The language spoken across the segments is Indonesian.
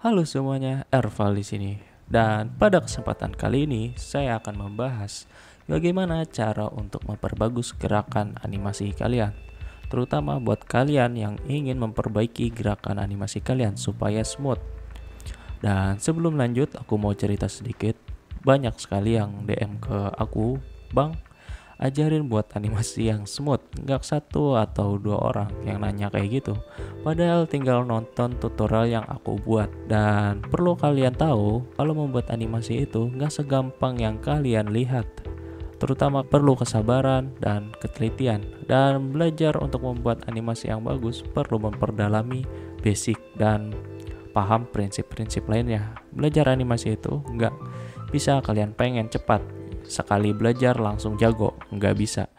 Halo semuanya, Erval di sini. Dan pada kesempatan kali ini saya akan membahas bagaimana cara untuk memperbagus gerakan animasi kalian. Terutama buat kalian yang ingin memperbaiki gerakan animasi kalian supaya smooth. Dan sebelum lanjut, aku mau cerita sedikit. Banyak sekali yang DM ke aku, "Bang, ajarin buat animasi yang smooth nggak satu atau dua orang yang nanya kayak gitu padahal tinggal nonton tutorial yang aku buat dan perlu kalian tahu kalau membuat animasi itu nggak segampang yang kalian lihat terutama perlu kesabaran dan ketelitian dan belajar untuk membuat animasi yang bagus perlu memperdalami basic dan paham prinsip-prinsip lainnya belajar animasi itu nggak bisa kalian pengen cepat sekali belajar langsung jago, nggak bisa.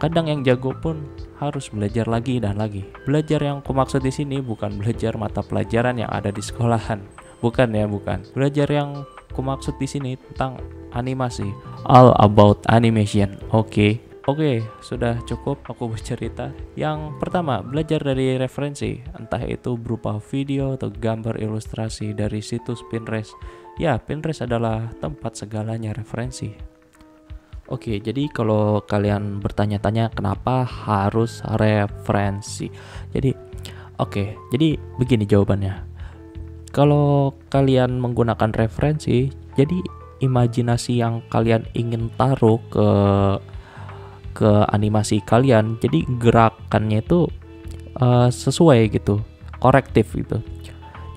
Kadang yang jago pun harus belajar lagi dan lagi. Belajar yang aku maksud di sini bukan belajar mata pelajaran yang ada di sekolahan. Bukan ya, bukan. Belajar yang aku maksud di sini tentang animasi. All about animation. Oke. Okay. Oke, okay, sudah cukup aku bercerita. Yang pertama, belajar dari referensi, entah itu berupa video atau gambar ilustrasi dari situs Pinterest. Ya, Pinterest adalah tempat segalanya referensi. Oke, jadi kalau kalian bertanya-tanya kenapa harus referensi. Jadi oke, jadi begini jawabannya. Kalau kalian menggunakan referensi, jadi imajinasi yang kalian ingin taruh ke ke animasi kalian, jadi gerakannya itu uh, sesuai gitu, korektif gitu.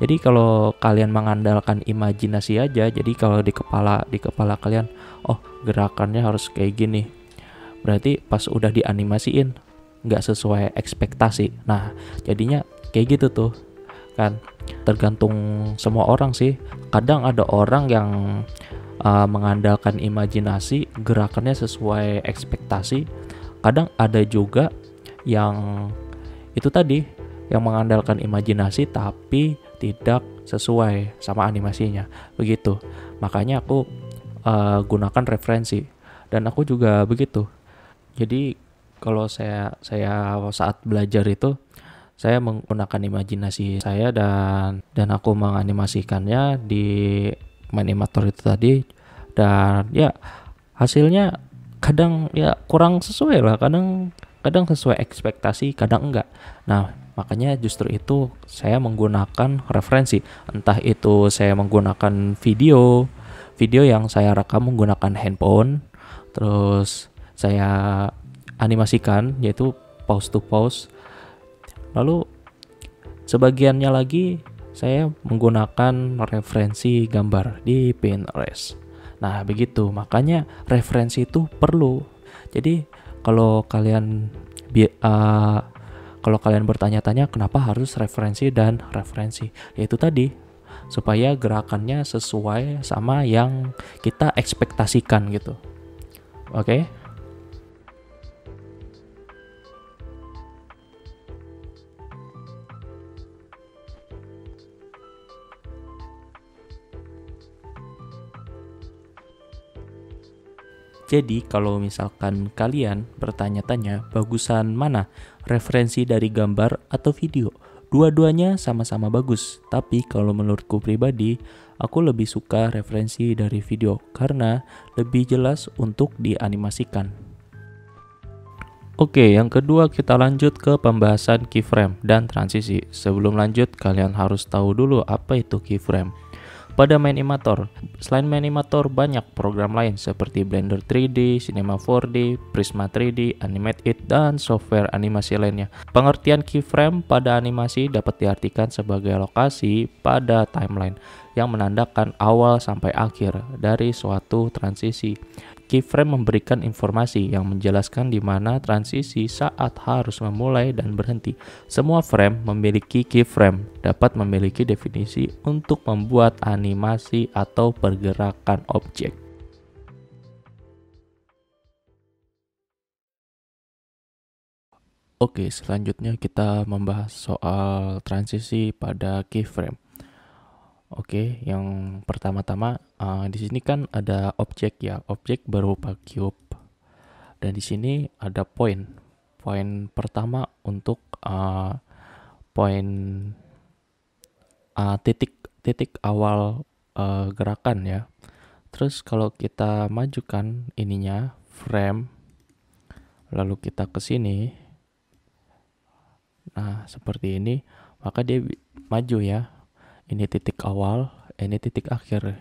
Jadi kalau kalian mengandalkan imajinasi aja, jadi kalau di kepala di kepala kalian, oh gerakannya harus kayak gini. Berarti pas udah dianimasiin nggak sesuai ekspektasi. Nah, jadinya kayak gitu tuh kan tergantung semua orang sih kadang ada orang yang uh, mengandalkan imajinasi gerakannya sesuai ekspektasi kadang ada juga yang itu tadi yang mengandalkan imajinasi tapi tidak sesuai sama animasinya begitu makanya aku uh, gunakan referensi dan aku juga begitu jadi kalau saya saya saat belajar itu saya menggunakan imajinasi saya dan dan aku menganimasikannya di main animator itu tadi dan ya hasilnya kadang ya kurang sesuai lah kadang kadang sesuai ekspektasi kadang enggak nah makanya justru itu saya menggunakan referensi entah itu saya menggunakan video video yang saya rekam menggunakan handphone terus saya animasikan yaitu pause to pause lalu sebagiannya lagi saya menggunakan referensi gambar di Pinterest nah begitu makanya referensi itu perlu jadi kalau kalian uh, kalau kalian bertanya-tanya kenapa harus referensi dan referensi yaitu tadi supaya gerakannya sesuai sama yang kita ekspektasikan gitu oke okay? Jadi kalau misalkan kalian bertanya-tanya bagusan mana referensi dari gambar atau video, dua-duanya sama-sama bagus. Tapi kalau menurutku pribadi, aku lebih suka referensi dari video karena lebih jelas untuk dianimasikan. Oke, yang kedua kita lanjut ke pembahasan keyframe dan transisi. Sebelum lanjut, kalian harus tahu dulu apa itu keyframe pada main animator, Selain main animator banyak program lain seperti Blender 3D, Cinema 4D, Prisma 3D, Animate It, dan software animasi lainnya. Pengertian keyframe pada animasi dapat diartikan sebagai lokasi pada timeline yang menandakan awal sampai akhir dari suatu transisi. Keyframe memberikan informasi yang menjelaskan di mana transisi saat harus memulai dan berhenti. Semua frame memiliki keyframe, dapat memiliki definisi untuk membuat animasi atau pergerakan objek. Oke, selanjutnya kita membahas soal transisi pada keyframe. Oke, yang pertama-tama uh, di sini kan ada objek ya, objek berupa cube. Dan di sini ada point point pertama untuk uh, eh, poin uh, eh, titik titik awal uh, gerakan ya. Terus kalau kita majukan ininya frame lalu kita ke sini. Nah, seperti ini maka dia maju ya. Ini titik awal, ini titik akhir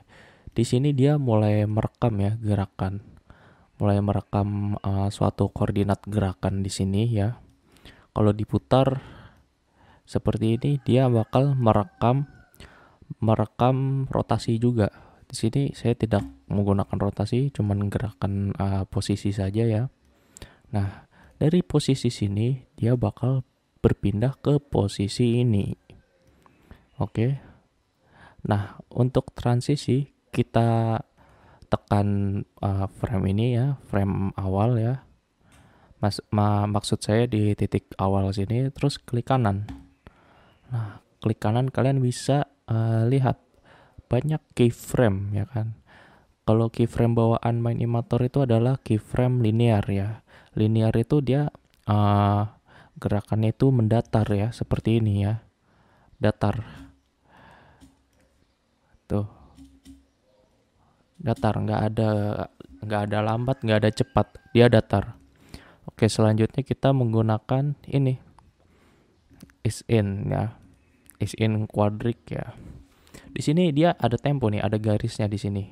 di sini dia mulai merekam ya gerakan mulai merekam uh, suatu koordinat gerakan di sini ya kalau diputar seperti ini dia bakal merekam merekam rotasi juga di sini saya tidak menggunakan rotasi cuman gerakan uh, posisi saja ya nah dari posisi sini dia bakal berpindah ke posisi ini oke okay. Nah, untuk transisi kita tekan uh, frame ini ya, frame awal ya. Mas, ma maksud saya di titik awal sini terus klik kanan. Nah, klik kanan kalian bisa uh, lihat banyak keyframe ya kan. Kalau keyframe bawaan main imator itu adalah keyframe linear ya. Linear itu dia uh, gerakannya itu mendatar ya, seperti ini ya. Datar. Tuh datar nggak ada nggak ada lambat nggak ada cepat dia datar oke selanjutnya kita menggunakan ini is in ya is in quadric ya di sini dia ada tempo nih ada garisnya di sini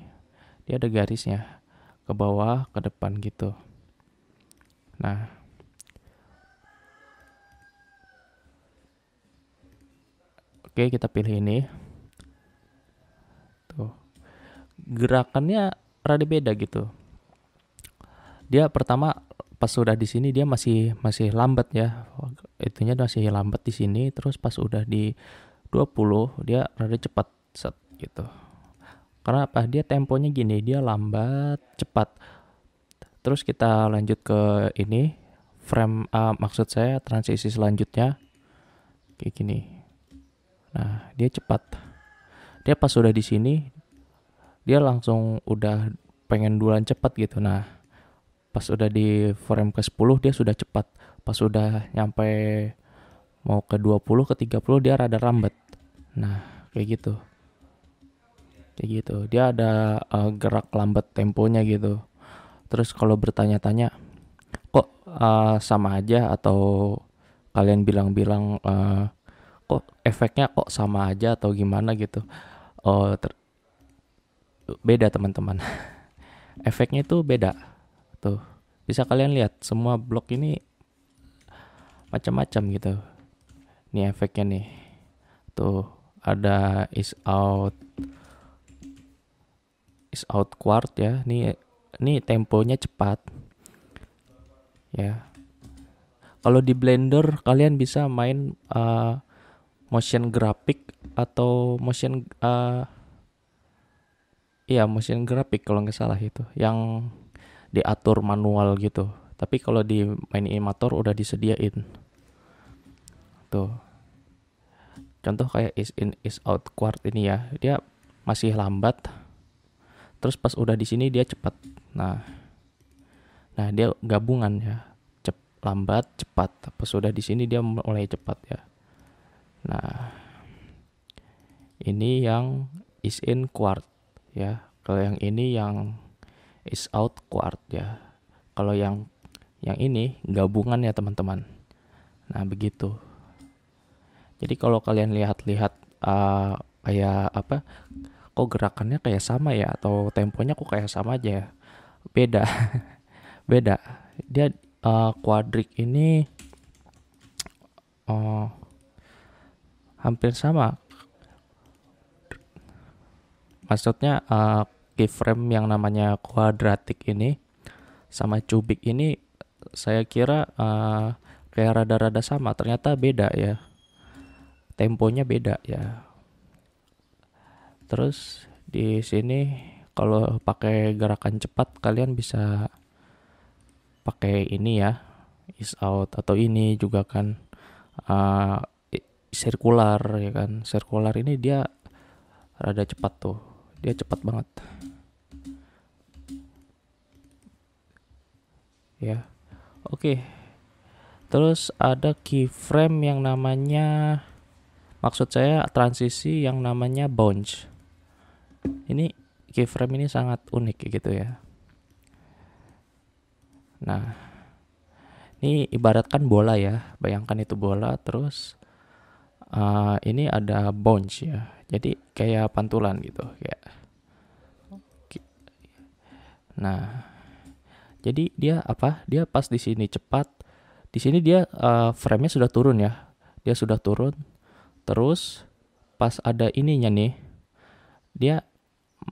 dia ada garisnya ke bawah ke depan gitu nah oke kita pilih ini gerakannya rada beda gitu. Dia pertama pas sudah di sini dia masih masih lambat ya. Itunya masih lambat di sini terus pas udah di 20 dia rada cepat set gitu. Karena apa? Dia temponya gini, dia lambat, cepat. Terus kita lanjut ke ini frame uh, maksud saya transisi selanjutnya kayak gini. Nah, dia cepat. Dia pas sudah di sini dia langsung udah pengen duluan cepat gitu nah pas udah di frame ke 10 dia sudah cepat pas udah nyampe mau ke 20 ke 30 dia rada rambat nah kayak gitu kayak gitu dia ada uh, gerak lambat temponya gitu terus kalau bertanya-tanya kok uh, sama aja atau kalian bilang-bilang uh, kok efeknya kok sama aja atau gimana gitu uh, beda teman-teman. Efeknya itu beda. Tuh, bisa kalian lihat semua blok ini macam-macam gitu. Ini efeknya nih. Tuh, ada is out is out quart ya. Ini ini temponya cepat. Ya. Kalau di Blender kalian bisa main uh, motion graphic atau motion uh, iya mesin grafik kalau nggak salah itu yang diatur manual gitu tapi kalau di main animator udah disediain tuh contoh kayak is in is out quart ini ya dia masih lambat terus pas udah di sini dia cepat nah nah dia gabungan ya cep lambat cepat pas udah di sini dia mulai cepat ya nah ini yang is in quart ya kalau yang ini yang is out quart ya kalau yang yang ini gabungan ya teman-teman nah begitu jadi kalau kalian lihat-lihat uh, kayak apa kok gerakannya kayak sama ya atau temponya kok kayak sama aja ya beda beda dia uh, quadric ini uh, hampir sama maksudnya uh, eh, keyframe yang namanya kuadratik ini sama cubik ini saya kira uh, kayak rada-rada sama ternyata beda ya temponya beda ya terus di sini kalau pakai gerakan cepat kalian bisa pakai ini ya is out atau ini juga kan uh, sirkular ya kan sirkular ini dia rada cepat tuh dia cepat banget ya oke terus ada keyframe yang namanya maksud saya transisi yang namanya bounce ini keyframe ini sangat unik gitu ya nah ini ibaratkan bola ya bayangkan itu bola terus uh, ini ada bounce ya jadi kayak pantulan gitu kayak nah jadi dia apa dia pas di sini cepat di sini dia uh, frame-nya sudah turun ya dia sudah turun terus pas ada ininya nih dia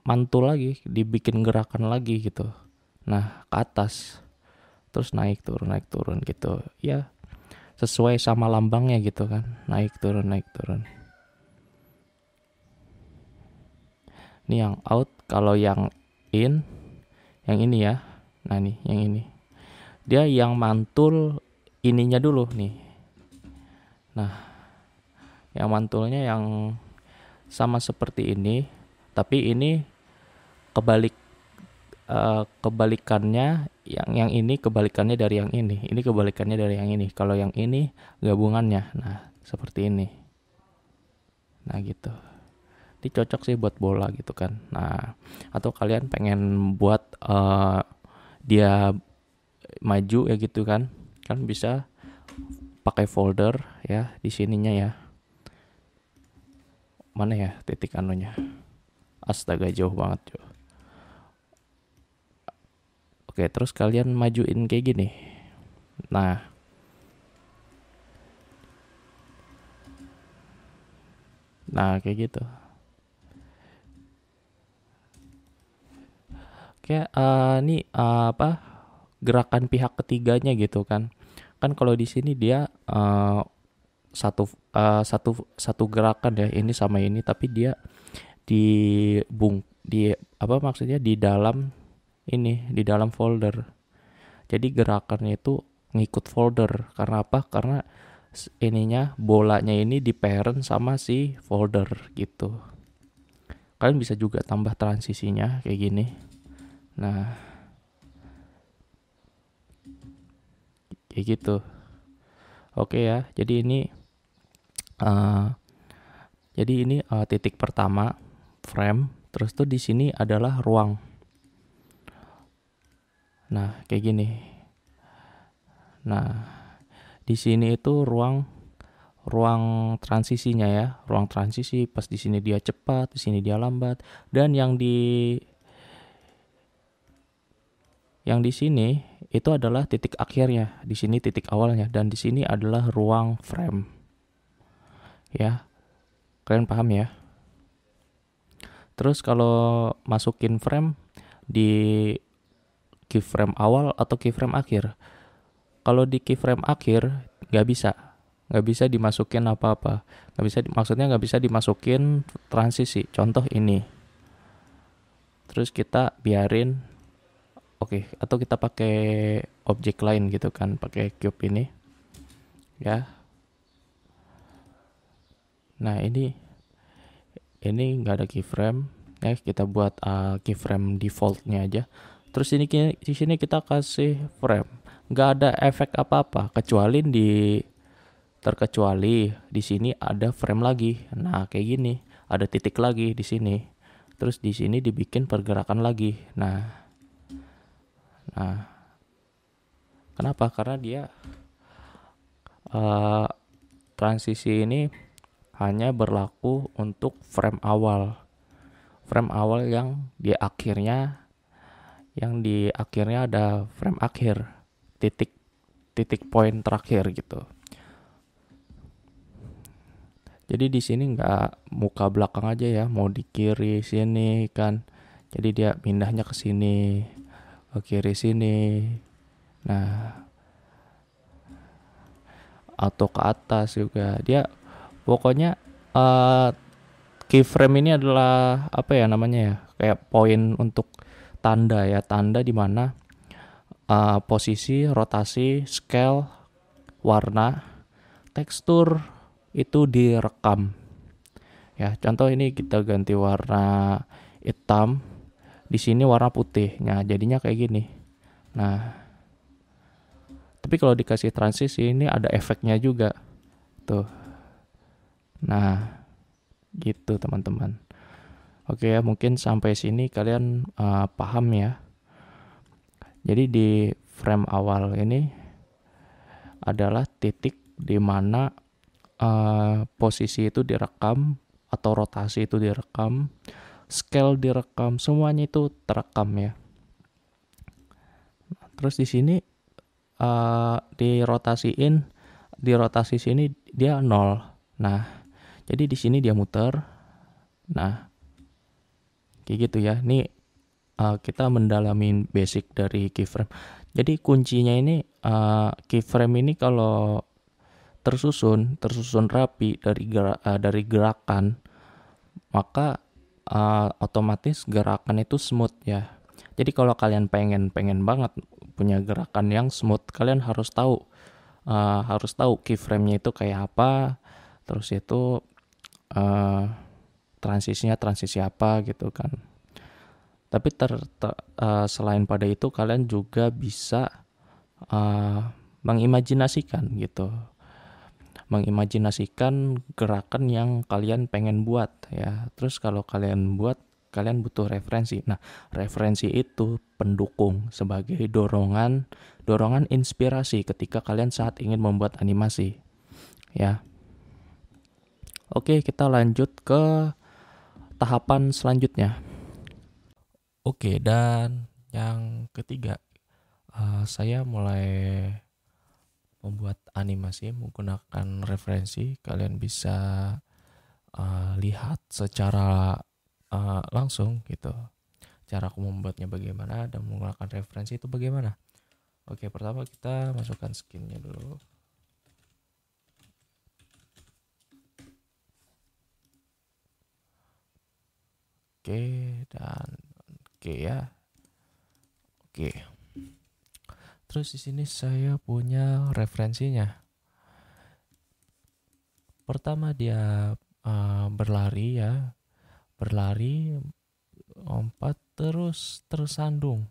mantul lagi dibikin gerakan lagi gitu nah ke atas terus naik turun naik turun gitu ya sesuai sama lambangnya gitu kan naik turun naik turun ini yang out kalau yang in yang ini ya nah ini, yang ini dia yang mantul ininya dulu nih nah yang mantulnya yang sama seperti ini tapi ini kebalik uh, kebalikannya yang yang ini kebalikannya dari yang ini ini kebalikannya dari yang ini kalau yang ini gabungannya nah seperti ini nah gitu ini cocok sih buat bola gitu kan nah atau kalian pengen buat uh, dia maju ya gitu kan kan bisa pakai folder ya di sininya ya mana ya titik anunya astaga jauh banget jauh oke terus kalian majuin kayak gini nah nah kayak gitu kayak uh, eh, nih eh, uh, apa gerakan pihak ketiganya gitu kan kan kalau di sini dia uh, satu uh, satu satu gerakan ya ini sama ini tapi dia di bung di apa maksudnya di dalam ini di dalam folder jadi gerakannya itu ngikut folder karena apa karena ininya bolanya ini di parent sama si folder gitu kalian bisa juga tambah transisinya kayak gini Nah, kayak gitu. Oke ya, jadi ini, uh, jadi ini uh, titik pertama frame. Terus tuh di sini adalah ruang. Nah, kayak gini. Nah, di sini itu ruang ruang transisinya ya, ruang transisi pas di sini dia cepat, di sini dia lambat dan yang di yang di sini itu adalah titik akhirnya, di sini titik awalnya dan di sini adalah ruang frame. Ya. Kalian paham ya? Terus kalau masukin frame di keyframe awal atau keyframe akhir. Kalau di keyframe akhir nggak bisa, nggak bisa dimasukin apa-apa. Nggak bisa, maksudnya nggak bisa dimasukin transisi. Contoh ini. Terus kita biarin Oke, okay. atau kita pakai objek lain gitu kan, pakai cube ini. Ya. Nah, ini ini nggak ada keyframe. Ya, kita buat uh, ah, keyframe defaultnya aja. Terus ini di sini kita kasih frame. Nggak ada efek apa-apa kecuali di terkecuali di sini ada frame lagi. Nah, kayak gini. Ada titik lagi di sini. Terus di sini dibikin pergerakan lagi. Nah, Nah, kenapa? Karena dia uh, transisi ini hanya berlaku untuk frame awal. Frame awal yang di akhirnya yang di akhirnya ada frame akhir, titik titik poin terakhir gitu. Jadi di sini nggak muka belakang aja ya, mau di kiri sini kan. Jadi dia pindahnya ke sini. Oke di sini nah atau ke atas juga dia pokoknya uh, keyframe ini adalah apa ya namanya ya kayak poin untuk tanda ya tanda di mana uh, posisi rotasi scale warna tekstur itu direkam ya contoh ini kita ganti warna hitam di sini warna putihnya jadinya kayak gini nah tapi kalau dikasih transisi ini ada efeknya juga tuh nah gitu teman-teman oke ya mungkin sampai sini kalian uh, paham ya jadi di frame awal ini adalah titik di mana uh, posisi itu direkam atau rotasi itu direkam scale direkam, semuanya itu terekam ya. Nah, terus di sini uh, dirotasiin, dirotasi sini dia nol. Nah, jadi di sini dia muter. Nah, kayak gitu ya. Ini uh, kita mendalami basic dari keyframe. Jadi kuncinya ini uh, keyframe ini kalau tersusun, tersusun rapi dari gerak, uh, dari gerakan, maka uh, otomatis gerakan itu smooth ya. Jadi kalau kalian pengen pengen banget punya gerakan yang smooth, kalian harus tahu uh, harus tahu keyframe-nya itu kayak apa, terus itu uh, transisinya transisi apa gitu kan. Tapi ter, ter uh, selain pada itu kalian juga bisa uh, mengimajinasikan gitu mengimajinasikan gerakan yang kalian pengen buat ya. Terus kalau kalian buat kalian butuh referensi. Nah, referensi itu pendukung sebagai dorongan, dorongan inspirasi ketika kalian saat ingin membuat animasi. Ya. Oke, kita lanjut ke tahapan selanjutnya. Oke, dan yang ketiga, uh, saya mulai membuat animasi menggunakan referensi kalian bisa uh, lihat secara uh, langsung gitu cara aku membuatnya bagaimana dan menggunakan referensi itu bagaimana oke pertama kita masukkan skinnya dulu oke dan oke ya oke Terus di sini saya punya referensinya. Pertama dia uh, berlari ya, berlari empat terus tersandung,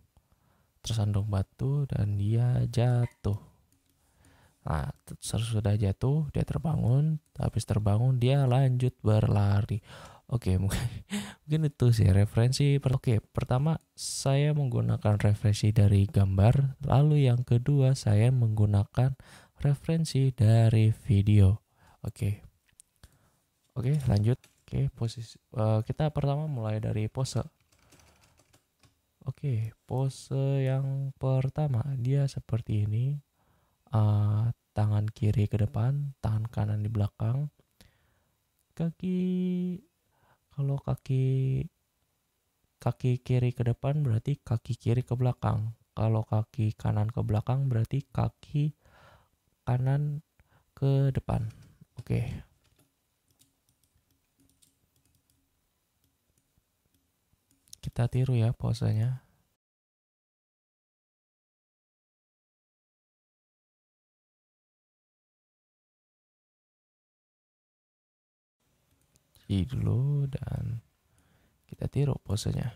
tersandung batu dan dia jatuh. Nah, sesudah jatuh dia terbangun, habis terbangun dia lanjut berlari. Oke, okay, mungkin mungkin itu sih referensi. Per Oke, okay, pertama saya menggunakan referensi dari gambar, lalu yang kedua saya menggunakan referensi dari video. Oke. Okay. Oke, okay, lanjut. Oke, okay, posisi uh, kita pertama mulai dari pose. Oke, okay, pose yang pertama dia seperti ini. Uh, tangan kiri ke depan, tangan kanan di belakang. Kaki kalau kaki kaki kiri ke depan berarti kaki kiri ke belakang. Kalau kaki kanan ke belakang berarti kaki kanan ke depan. Oke. Okay. Kita tiru ya posenya. I dulu dan kita tiru posenya.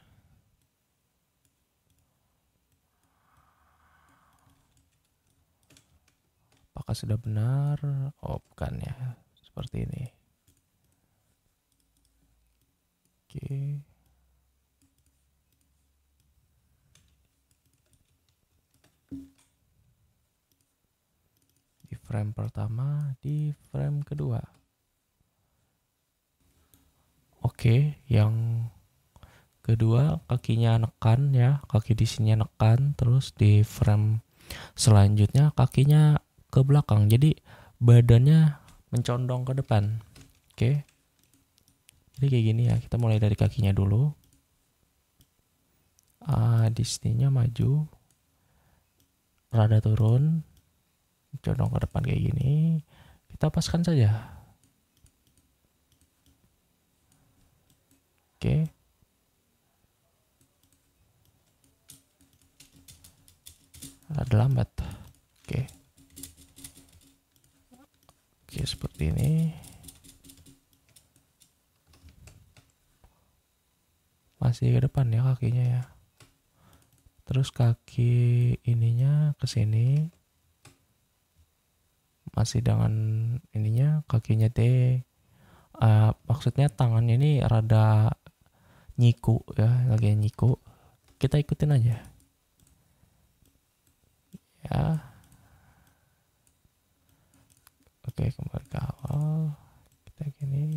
Apakah sudah benar? Oh, bukan ya. Seperti ini. Oke. Di frame pertama di frame kedua. Oke, yang kedua kakinya nekan ya, kaki di sini nekan, terus di frame selanjutnya kakinya ke belakang. Jadi badannya mencondong ke depan. Oke. Jadi kayak gini ya, kita mulai dari kakinya dulu. Ah, di sininya maju, rada turun, condong ke depan kayak gini. Kita paskan saja. Oke. Ada lambat. Oke. Oke, seperti ini. Masih ke depan ya kakinya ya. Terus kaki ininya ke sini. Masih dengan ininya kakinya T. Uh, maksudnya tangan ini rada nyiku ya lagi nyiku kita ikutin aja ya oke kembali ke awal kita gini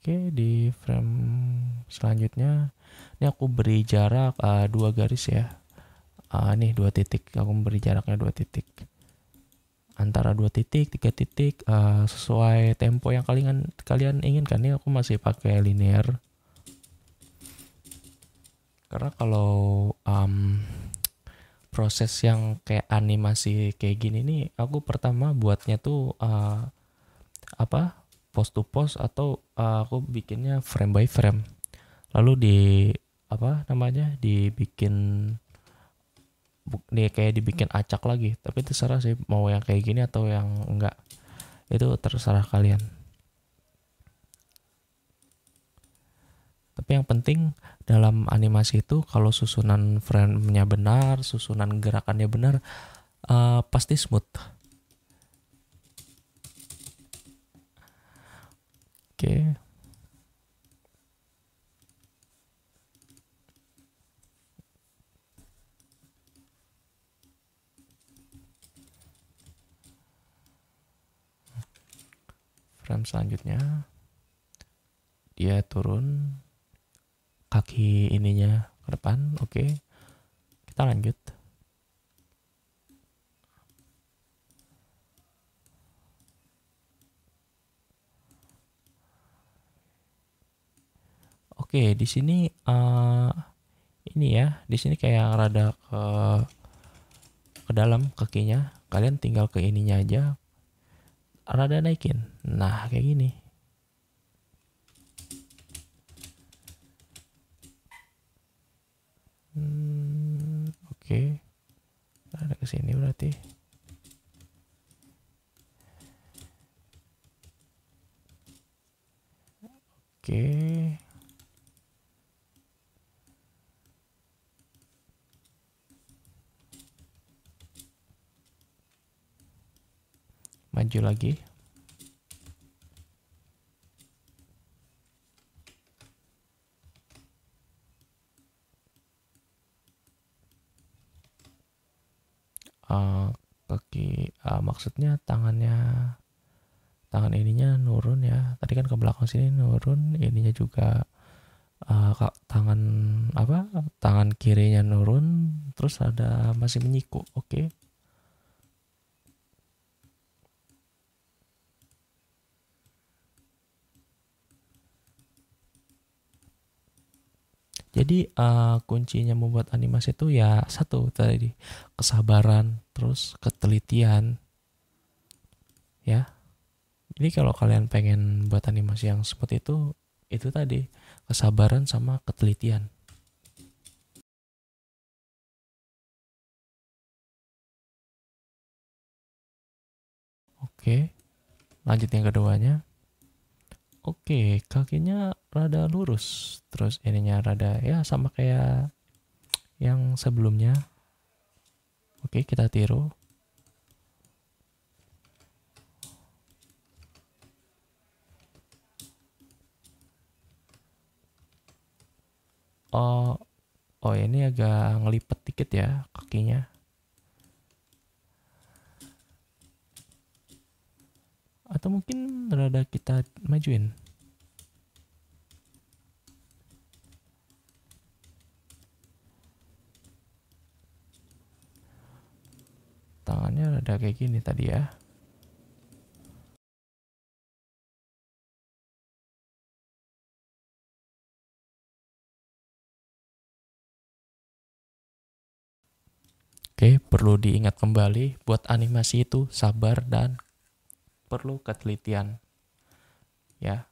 oke di frame selanjutnya ini aku beri jarak uh, dua garis ya uh, nih dua titik aku beri jaraknya dua titik antara dua titik tiga titik uh, sesuai tempo yang kalian kalian inginkan ini aku masih pakai linear karena kalau um, proses yang kayak animasi kayak gini nih aku pertama buatnya tuh uh, apa post to post atau uh, aku bikinnya frame by frame lalu di apa namanya dibikin nih kayak dibikin acak lagi tapi terserah sih mau yang kayak gini atau yang enggak itu terserah kalian tapi yang penting dalam animasi itu kalau susunan frame-nya benar susunan gerakannya benar uh, pasti smooth oke okay. frame selanjutnya dia turun kaki ininya ke depan oke okay. kita lanjut Oke, okay, di sini uh, ini ya, di sini kayak rada ke ke dalam kakinya. Kalian tinggal ke ininya aja, rada naikin nah kayak gini hmm, oke okay. ada ke sini berarti oke okay. maju lagi uh, eh, kaki uh, eh, maksudnya tangannya tangan ininya nurun ya tadi kan ke belakang sini nurun ininya juga uh, tangan apa tangan kirinya nurun terus ada masih menyiku oke okay. Jadi uh, kuncinya membuat animasi itu ya satu tadi kesabaran, terus ketelitian. Ya. Jadi kalau kalian pengen buat animasi yang seperti itu, itu tadi kesabaran sama ketelitian. Oke. Lanjut yang keduanya. Oke, okay, kakinya rada lurus. Terus ininya rada ya sama kayak yang sebelumnya. Oke, okay, kita tiru. Oh, oh ya, ini agak ngelipet dikit ya kakinya. atau mungkin rada kita majuin tangannya rada kayak gini tadi ya Oke, perlu diingat kembali buat animasi itu sabar dan perlu ketelitian. Ya.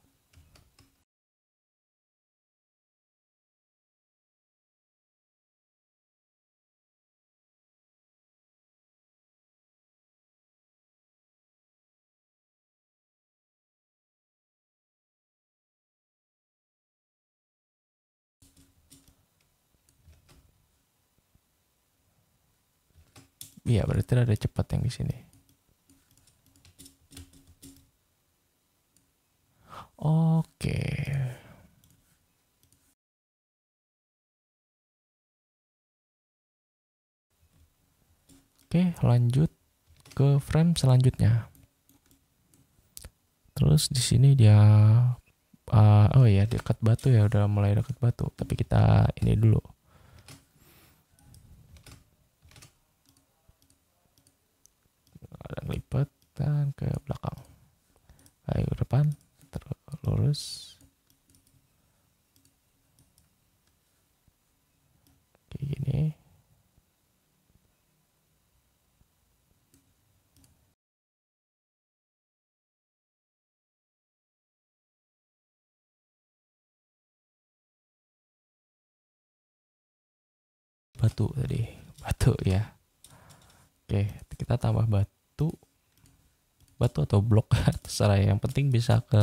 Iya, berarti ada cepat yang di sini. Oke. Oke, lanjut ke frame selanjutnya. Terus di sini dia uh, oh ya dekat batu ya udah mulai dekat batu, tapi kita ini dulu. Dan ke belakang. Ayo depan lurus kayak gini batu tadi batu ya oke kita tambah batu batu atau blok terserah yang penting bisa ke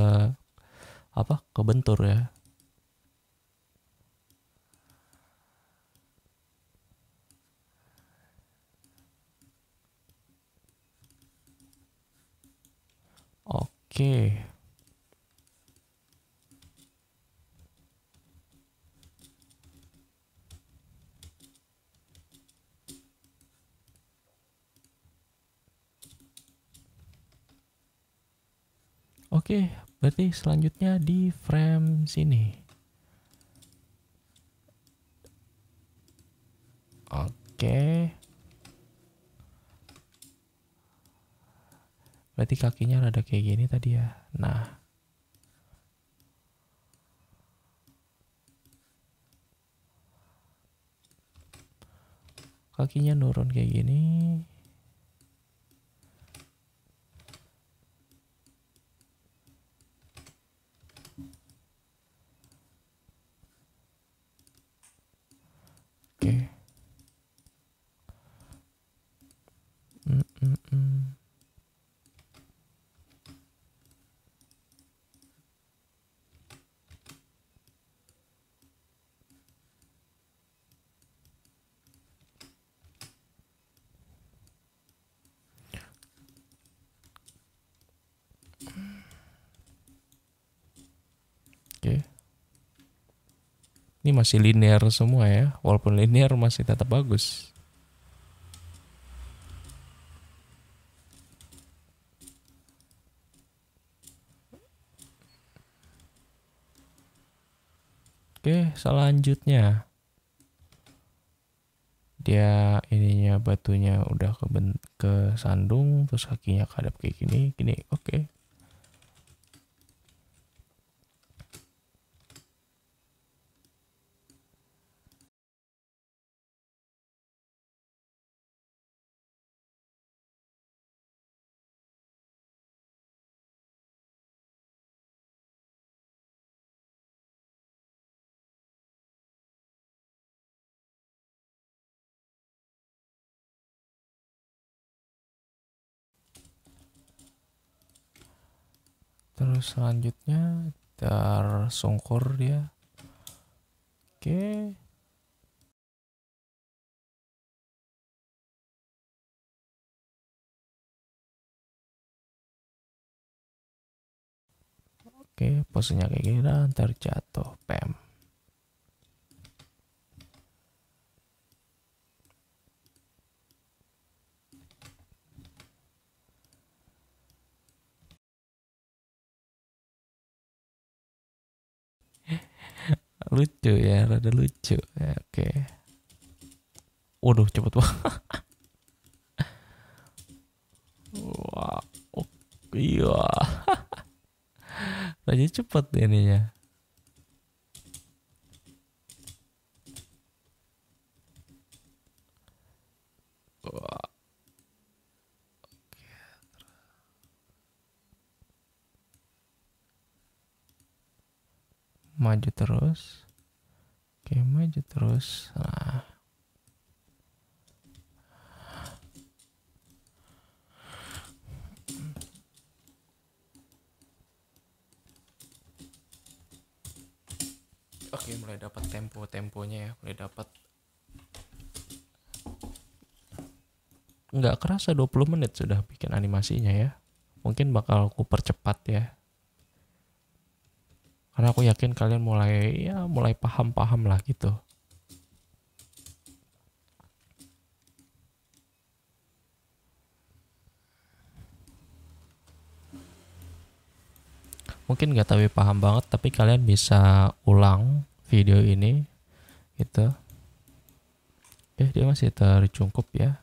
apa kebentur ya Oke. Oke, Berarti selanjutnya di frame sini. Oke. Berarti kakinya rada kayak gini tadi ya. Nah. Kakinya nurun kayak gini. ini masih linear semua ya. Walaupun linear masih tetap bagus. Oke, selanjutnya dia ininya batunya udah ke sandung, terus kakinya kadap kayak gini gini oke okay. terus selanjutnya sungkur dia oke okay. Oke, okay, posenya kayak gini nanti jatuh pem. Lucu ya, rada lucu. Ya, Oke. Okay. Waduh, cepet banget. Wah, oh, iya. Raja cepet ininya. Wah. maju terus oke maju terus nah oke mulai dapat tempo temponya ya mulai dapat nggak kerasa 20 menit sudah bikin animasinya ya mungkin bakal aku percepat ya karena aku yakin kalian mulai ya mulai paham-paham lah gitu mungkin nggak tahu ya, paham banget tapi kalian bisa ulang video ini gitu Eh dia masih tercungkup ya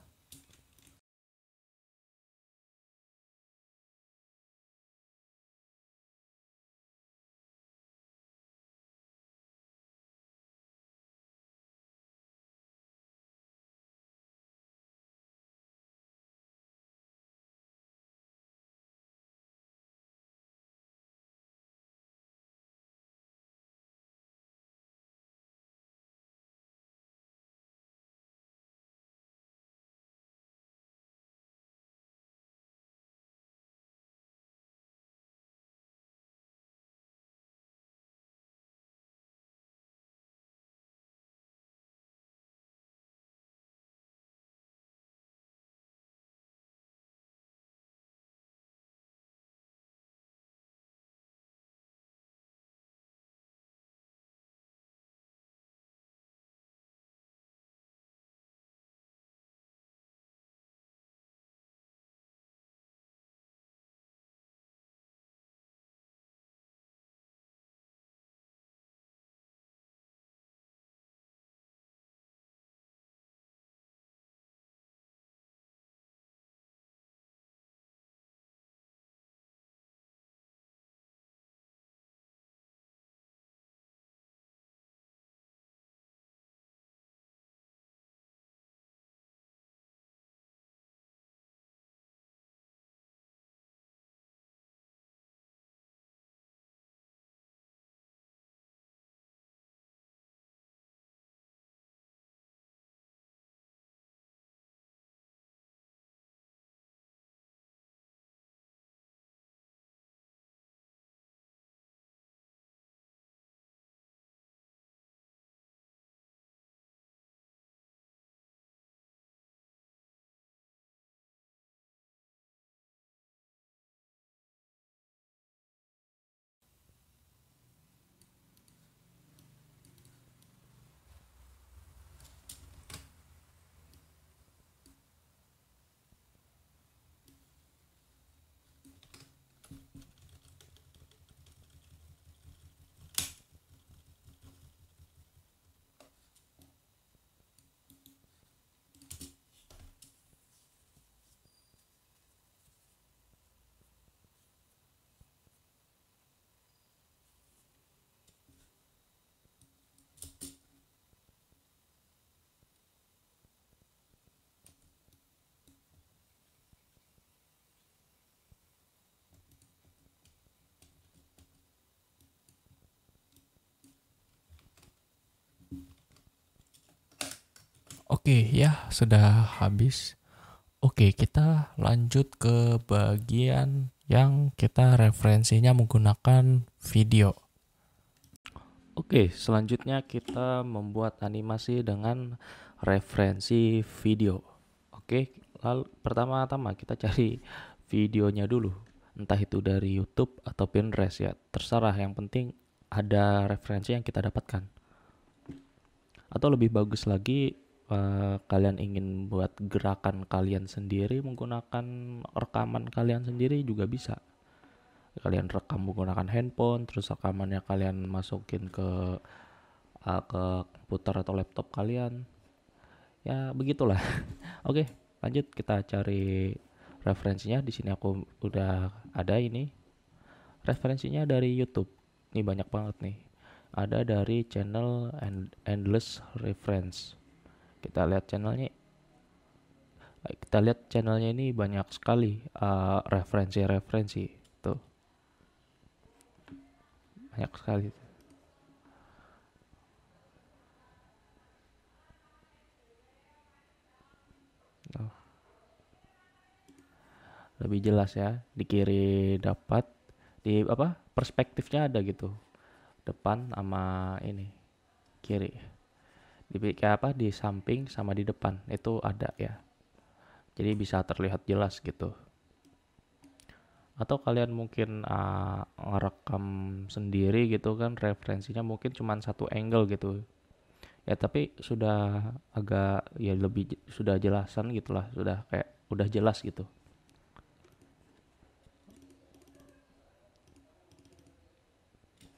Oke, ya sudah habis. Oke, kita lanjut ke bagian yang kita referensinya menggunakan video. Oke, selanjutnya kita membuat animasi dengan referensi video. Oke, lalu pertama-tama kita cari videonya dulu. Entah itu dari YouTube atau Pinterest ya, terserah. Yang penting ada referensi yang kita dapatkan. Atau lebih bagus lagi kalian ingin buat gerakan kalian sendiri menggunakan rekaman kalian sendiri juga bisa kalian rekam menggunakan handphone terus rekamannya kalian masukin ke uh, ke komputer atau laptop kalian ya begitulah oke lanjut kita cari referensinya di sini aku udah ada ini referensinya dari YouTube ini banyak banget nih ada dari channel End Endless Reference kita lihat channelnya eh, kita lihat channelnya ini banyak sekali referensi eh, referensi-referensi tuh banyak sekali tuh. lebih jelas ya di kiri dapat di apa perspektifnya ada gitu depan sama ini kiri di kayak apa di samping sama di depan itu ada ya jadi bisa terlihat jelas gitu atau kalian mungkin uh, ngerekam sendiri gitu kan referensinya mungkin cuma satu angle gitu ya tapi sudah agak ya lebih sudah jelasan gitulah sudah kayak udah jelas gitu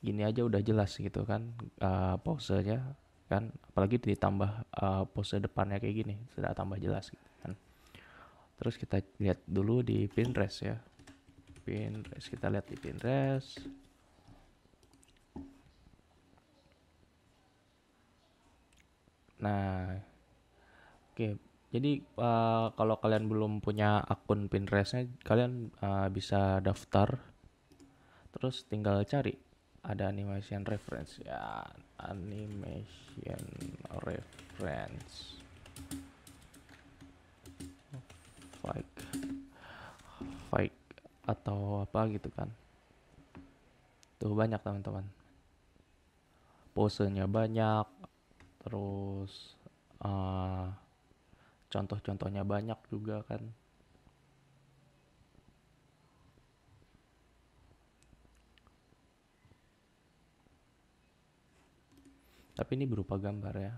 gini aja udah jelas gitu kan uh, posenya kan apalagi ditambah uh, pose depannya kayak gini sudah tambah jelas gitu kan terus kita lihat dulu di Pinterest ya Pinterest kita lihat di Pinterest nah oke okay. jadi uh, kalau kalian belum punya akun Pinterestnya kalian uh, bisa daftar terus tinggal cari ada animation reference ya animation reference fake fake atau apa gitu kan tuh banyak teman-teman posenya banyak terus eh, contoh-contohnya banyak juga kan Tapi ini berupa gambar ya.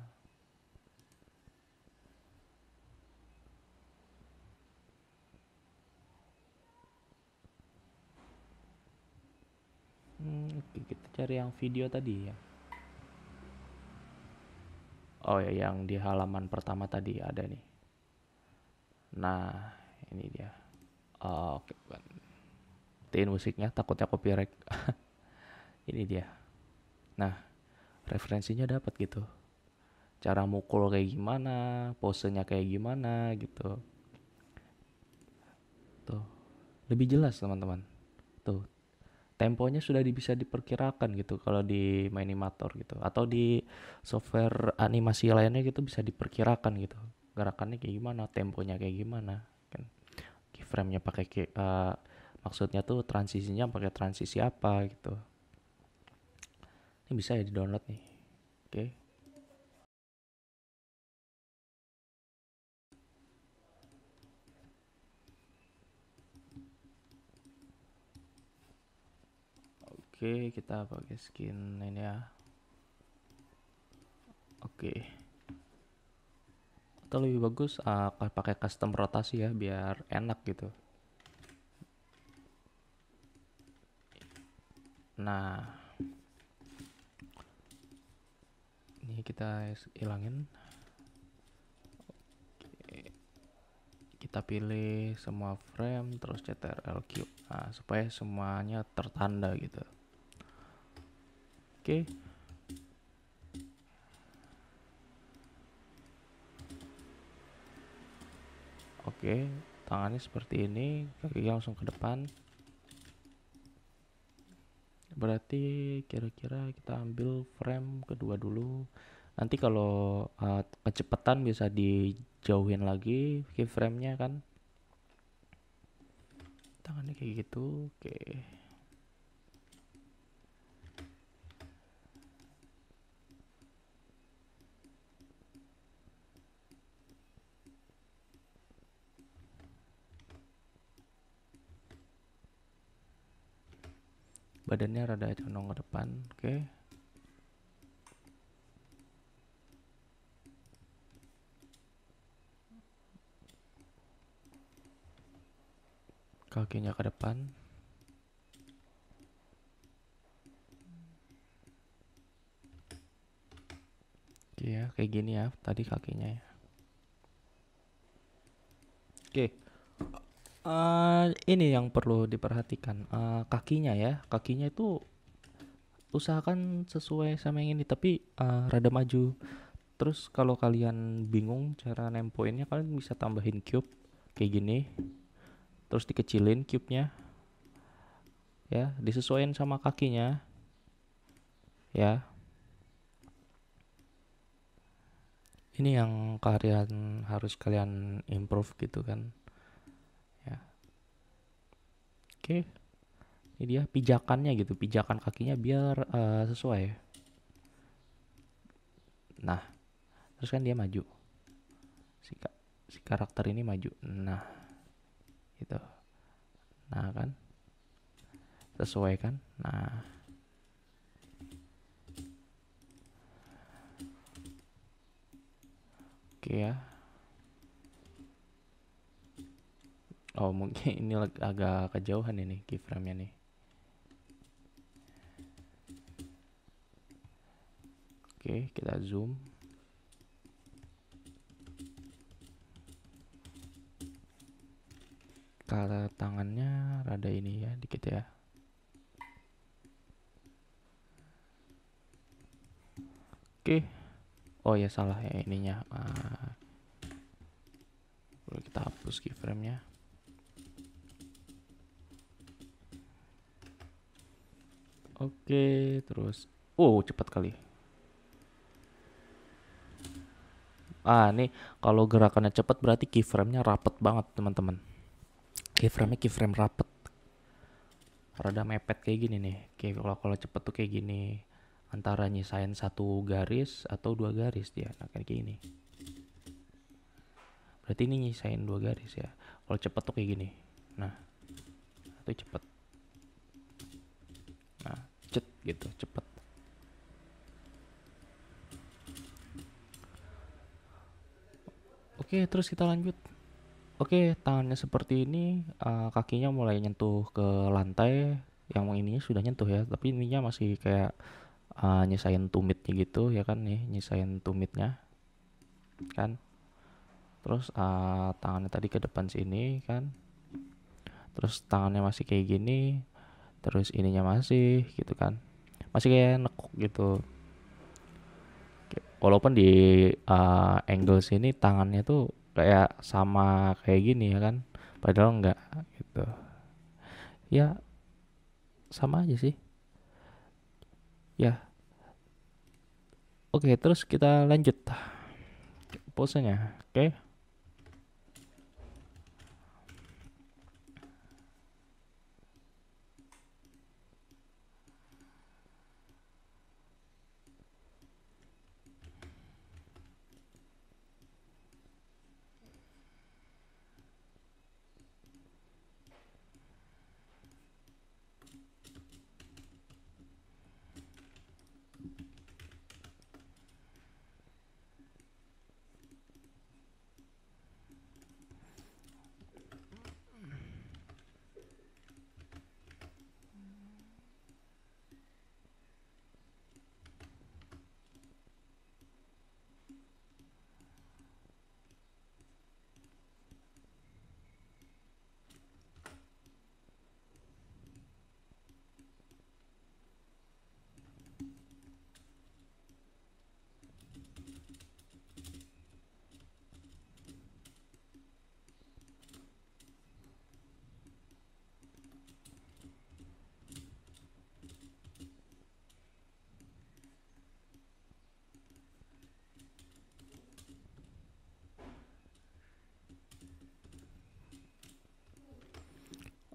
Hmm, oke, kita cari yang video tadi ya. Oh ya, yang di halaman pertama tadi ada nih. Nah, ini dia. Oh, oke, bukan. Tiin musiknya, takutnya copyright. ini dia. Nah, referensinya dapat gitu cara mukul kayak gimana posenya kayak gimana gitu tuh lebih jelas teman-teman tuh temponya sudah bisa diperkirakan gitu kalau di Minimator gitu atau di software animasi lainnya gitu bisa diperkirakan gitu gerakannya kayak gimana temponya kayak gimana kan keyframe-nya pakai uh, maksudnya tuh transisinya pakai transisi apa gitu ini bisa ya di download nih. Oke. Okay. Oke, okay, kita pakai skin ini ya. Oke. Okay. Atau lebih bagus uh, pakai custom rotasi ya biar enak gitu. Nah, kita hilangin kita pilih semua frame terus ctrl q nah, supaya semuanya tertanda gitu Oke Oke tangannya seperti ini kaki langsung ke depan berarti kira-kira kita ambil frame kedua dulu nanti kalau uh, eh, kecepatan bisa dijauhin lagi keyframe-nya kan tangannya kayak gitu oke okay. badannya rada condong ke depan oke okay. kakinya ke depan oke okay, ya kayak gini ya tadi kakinya ya oke okay. Uh, ini yang perlu diperhatikan uh, kakinya ya kakinya itu usahakan sesuai sama yang ini tapi uh, rada maju terus kalau kalian bingung cara nempoinnya kalian bisa tambahin cube kayak gini terus dikecilin cube-nya ya disesuaikan sama kakinya ya ini yang kalian harus kalian improve gitu kan Oke. Ini dia pijakannya gitu, pijakan kakinya biar uh, sesuai. Nah, terus kan dia maju. Si, si karakter ini maju. Nah, gitu. Nah kan, sesuai kan. Nah. Oke ya. Oh mungkin ini agak kejauhan ini keyframe-nya nih. Oke, kita zoom. Kalau tangannya rada ini ya, dikit ya. Oke. Oh ya salah ya ininya. Uh, kita hapus keyframe-nya. Oke, terus. oh cepat kali. Ah, nih kalau gerakannya cepat berarti keyframe-nya rapet banget, teman-teman. Keyframe-nya keyframe rapet. Rada mepet kayak gini nih. Kayak kalau kalau cepet tuh kayak gini. Antara nyisain satu garis atau dua garis dia. Nah, kayak gini. Berarti ini nyisain dua garis ya. Kalau cepet tuh kayak gini. Nah, itu cepet gitu cepet oke terus kita lanjut oke tangannya seperti ini uh, kakinya mulai nyentuh ke lantai yang ini sudah nyentuh ya tapi ininya masih kayak uh, nyisain tumitnya gitu ya kan nih nyisain tumitnya kan terus uh, tangannya tadi ke depan sini kan terus tangannya masih kayak gini terus ininya masih gitu kan masih kayak nekuk gitu walaupun di uh, eh, angle sini tangannya tuh kayak sama kayak gini ya kan padahal enggak gitu ya sama aja sih ya oke terus kita lanjut posenya oke okay.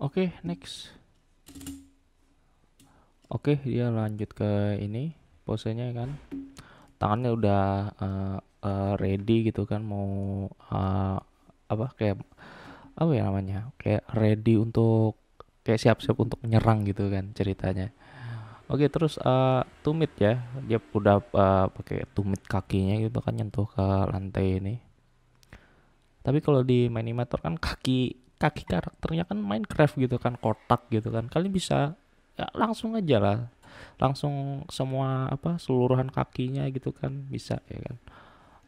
Oke, okay, next. Oke, okay, dia lanjut ke ini posenya kan. Tangannya udah uh, uh, ready gitu kan mau uh, apa kayak apa ya namanya? Kayak ready untuk kayak siap-siap untuk menyerang gitu kan ceritanya. Oke, okay, terus uh, tumit ya. Dia udah uh, pakai tumit kakinya gitu kan nyentuh ke lantai ini. Tapi kalau di minimator kan kaki kaki karakternya kan Minecraft gitu kan kotak gitu kan kalian bisa ya, langsung aja lah langsung semua apa seluruhan kakinya gitu kan bisa ya kan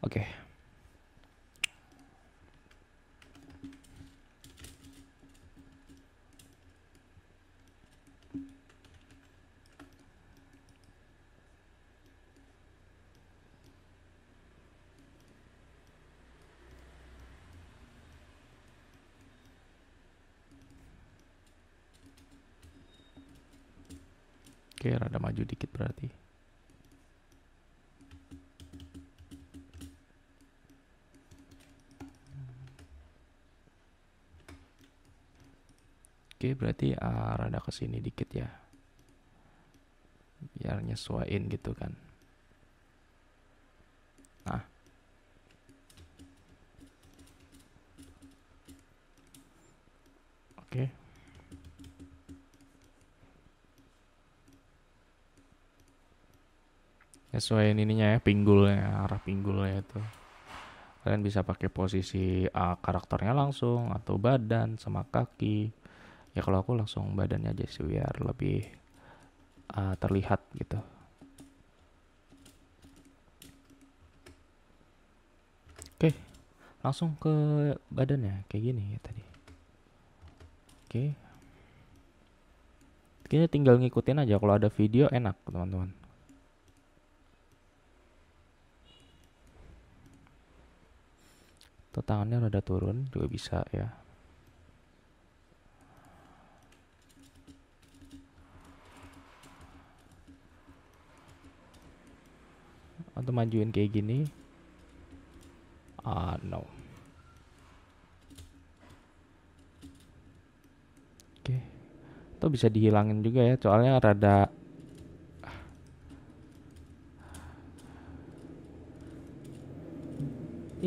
oke okay. Oke, rada maju dikit berarti. Oke, berarti uh, rada ke sini dikit ya. Biar nyesuaiin gitu kan. Nah. Oke, sesuai ininya ya pinggulnya arah pinggulnya itu kalian bisa pakai posisi uh, karakternya langsung atau badan sama kaki ya kalau aku langsung badannya aja sih biar lebih uh, terlihat gitu oke langsung ke badannya kayak gini ya tadi oke kita tinggal ngikutin aja kalau ada video enak teman-teman atau tangannya rada turun juga bisa ya atau majuin kayak gini ah uh, no oke okay. itu bisa dihilangin juga ya soalnya rada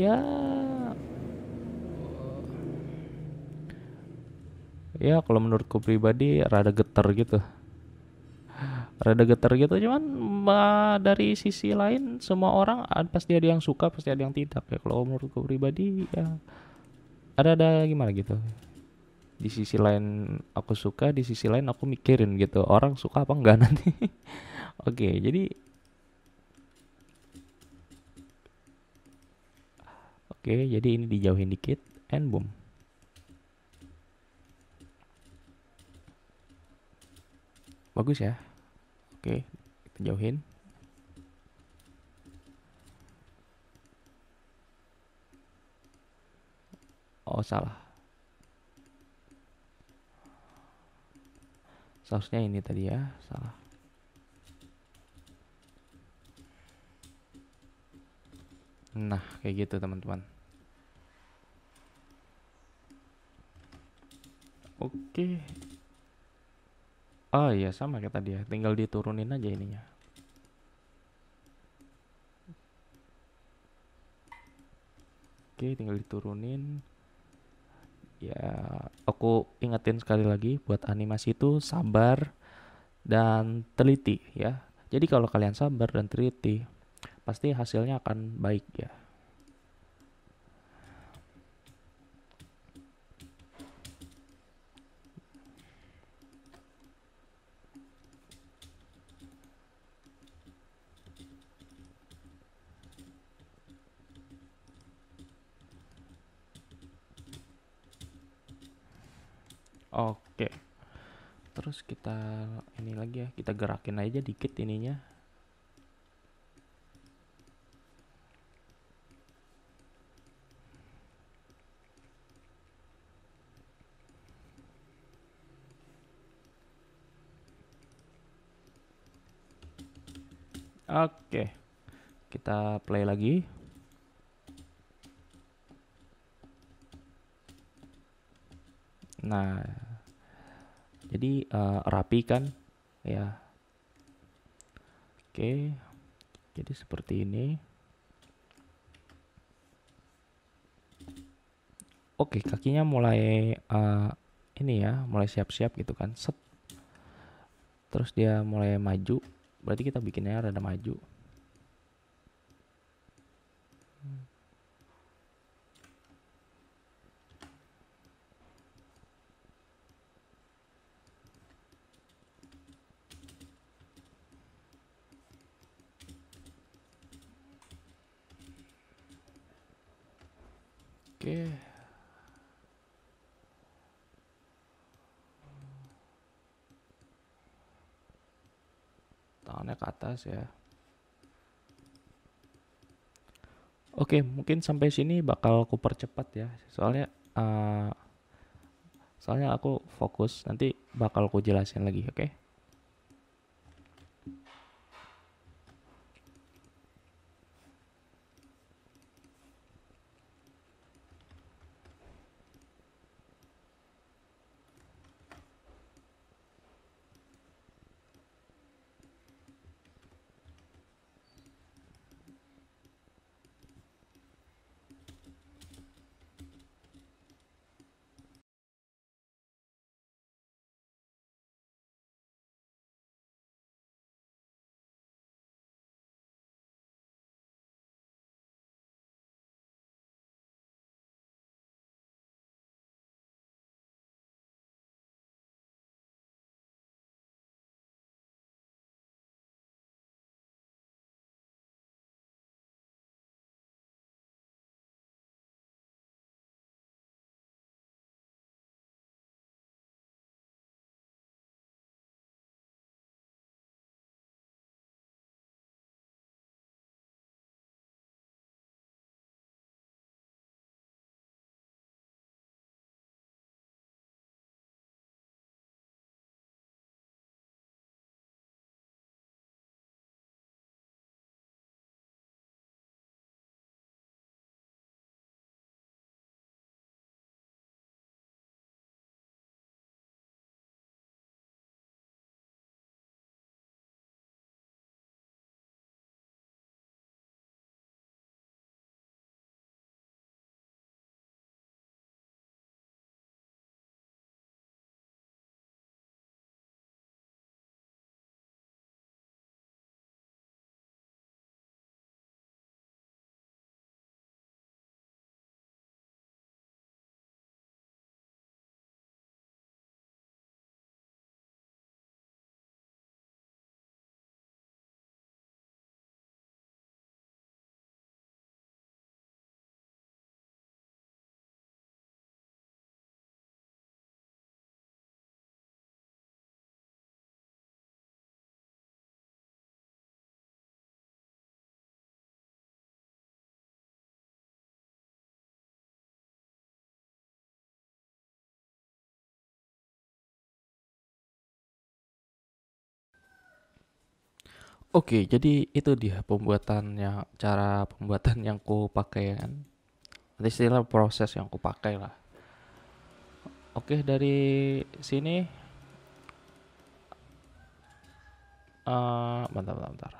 ya yeah. ya kalau menurutku pribadi rada geter gitu rada geter gitu cuman bah, dari sisi lain semua orang pasti ada yang suka pasti ada yang tidak ya kalau menurutku pribadi ya ada ada gimana gitu di sisi lain aku suka di sisi lain aku mikirin gitu orang suka apa enggak nanti oke okay, jadi oke okay, jadi ini dijauhin dikit and boom bagus ya oke kita jauhin oh salah sausnya ini tadi ya salah nah kayak gitu teman-teman oke Oh iya sama kayak tadi ya. Tinggal diturunin aja ininya. Oke, tinggal diturunin. Ya, aku ingetin sekali lagi buat animasi itu sabar dan teliti ya. Jadi kalau kalian sabar dan teliti, pasti hasilnya akan baik ya. Ya, kita gerakin aja dikit ininya Oke, kita play lagi. Nah, jadi uh, rapi kan ya oke jadi seperti ini oke kakinya mulai uh, ini ya mulai siap-siap gitu kan set terus dia mulai maju berarti kita bikinnya rada maju atas ya. Oke, mungkin sampai sini bakal aku percepat ya. Soalnya uh, soalnya aku fokus nanti bakal aku jelasin lagi, oke? Okay? Oke, jadi itu dia pembuatannya, cara pembuatan yang ku pakai kan. Nanti istilah proses yang ku pakai lah. Oke, dari sini. Uh, bentar, bentar, bentar.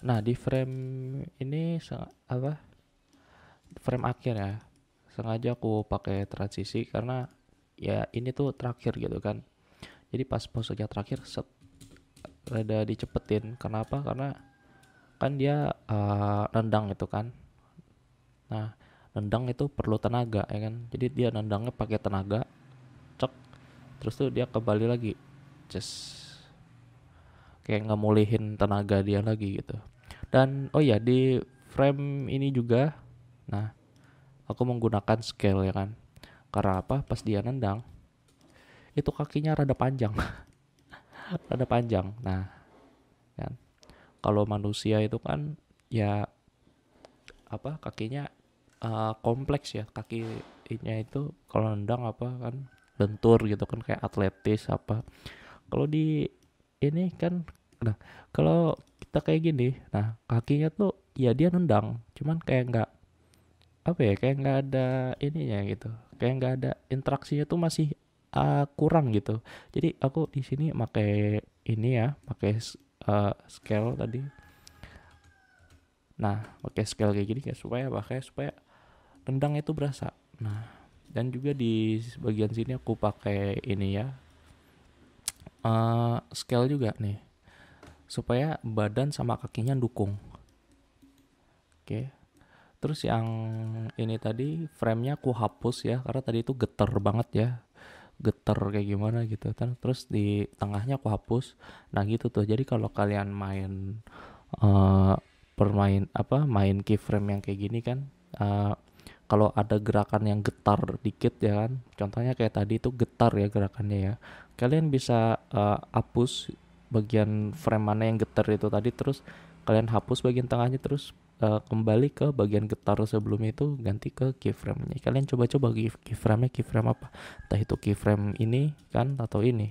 Nah di frame ini apa frame akhir ya sengaja aku pakai transisi karena ya ini tuh terakhir gitu kan. Jadi pas posenya terakhir set rada dicepetin. Kenapa? Karena kan dia uh, nendang itu kan. Nah nendang itu perlu tenaga ya kan. Jadi dia nendangnya pakai tenaga cek terus tuh dia kembali lagi. Just kayak ngemulihin tenaga dia lagi gitu dan oh ya di frame ini juga nah aku menggunakan scale ya kan karena apa pas dia nendang itu kakinya rada panjang rada panjang nah kan kalau manusia itu kan ya apa kakinya uh, kompleks ya kaki kakinya itu kalau nendang apa kan bentur gitu kan kayak atletis apa kalau di ini kan nah kalau kita kayak gini nah kakinya tuh ya dia nendang cuman kayak nggak apa ya kayak nggak ada ininya gitu kayak nggak ada interaksinya tuh masih uh, kurang gitu jadi aku di sini pakai ini ya pakai uh, e, scale tadi nah pakai scale kayak gini kayak supaya pakai supaya nendang itu berasa nah dan juga di bagian sini aku pakai ini ya uh, scale juga nih supaya badan sama kakinya dukung. Oke. Terus yang ini tadi framenya aku hapus ya karena tadi itu geter banget ya. Geter kayak gimana gitu. Kan. Terus di tengahnya aku hapus. Nah gitu tuh. Jadi kalau kalian main uh, permain apa main keyframe yang kayak gini kan uh, kalau ada gerakan yang getar dikit ya kan contohnya kayak tadi itu getar ya gerakannya ya kalian bisa uh, hapus bagian frame mana yang getar itu tadi terus kalian hapus bagian tengahnya terus uh, kembali ke bagian getar sebelumnya itu ganti ke keyframe-nya. Kalian coba-coba keyframe-nya keyframe apa? Entah itu keyframe ini kan atau ini.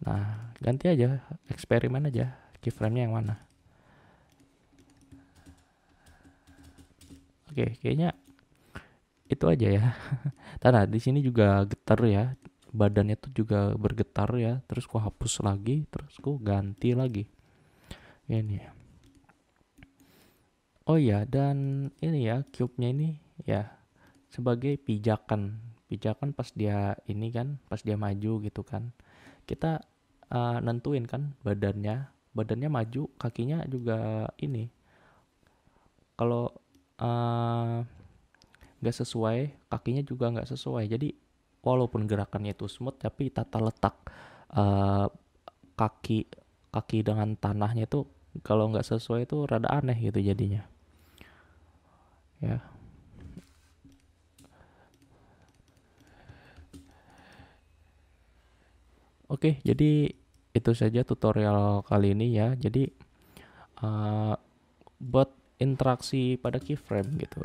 Nah, ganti aja, eksperimen aja keyframe-nya yang mana. Oke, kayaknya itu aja ya. Tanah di sini juga getar ya badannya tuh juga bergetar ya terus ku hapus lagi terus ku ganti lagi ini oh ya dan ini ya cube-nya ini ya sebagai pijakan pijakan pas dia ini kan pas dia maju gitu kan kita uh, nentuin kan badannya badannya maju kakinya juga ini kalau eh, nggak uh, sesuai kakinya juga nggak sesuai jadi walaupun gerakannya itu smooth tapi tata letak uh, kaki kaki dengan tanahnya itu kalau nggak sesuai itu rada aneh gitu jadinya ya Oke, jadi itu saja tutorial kali ini ya. Jadi uh, buat interaksi pada keyframe gitu.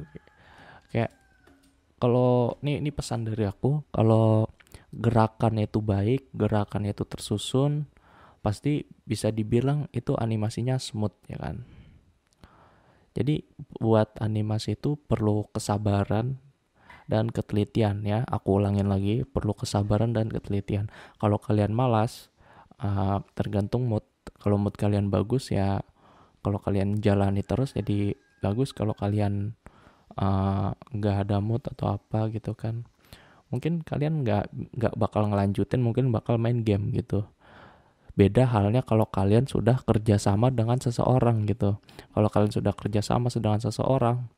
Kayak kalau ini ini pesan dari aku kalau gerakan itu baik gerakan itu tersusun pasti bisa dibilang itu animasinya smooth ya kan jadi buat animasi itu perlu kesabaran dan ketelitian ya aku ulangin lagi perlu kesabaran dan ketelitian kalau kalian malas uh, tergantung mood kalau mood kalian bagus ya kalau kalian jalani terus jadi bagus kalau kalian Eh, nggak uh, ada mood atau apa gitu kan mungkin kalian nggak nggak bakal ngelanjutin mungkin bakal main game gitu beda halnya kalau kalian sudah kerjasama dengan seseorang gitu kalau kalian sudah kerjasama dengan seseorang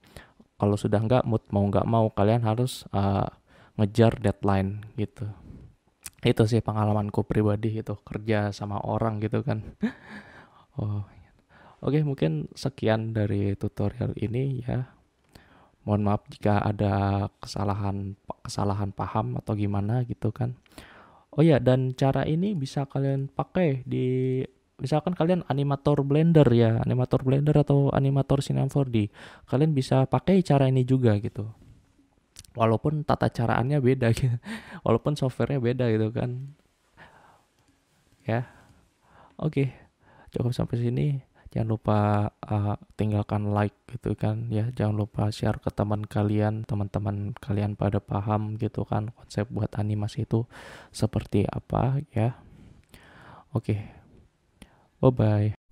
kalau sudah nggak mood mau nggak mau kalian harus uh, ngejar deadline gitu itu sih pengalamanku pribadi gitu kerja sama orang gitu kan oh oke mungkin sekian dari tutorial ini ya mohon maaf jika ada kesalahan kesalahan paham atau gimana gitu kan oh ya dan cara ini bisa kalian pakai di misalkan kalian animator blender ya animator blender atau animator cinema 4D kalian bisa pakai cara ini juga gitu walaupun tata caraannya beda gitu walaupun softwarenya beda gitu kan ya oke cukup sampai sini jangan lupa uh, tinggalkan like gitu kan ya jangan lupa share ke teman kalian teman-teman kalian pada paham gitu kan konsep buat animasi itu seperti apa ya oke okay. Oh, bye bye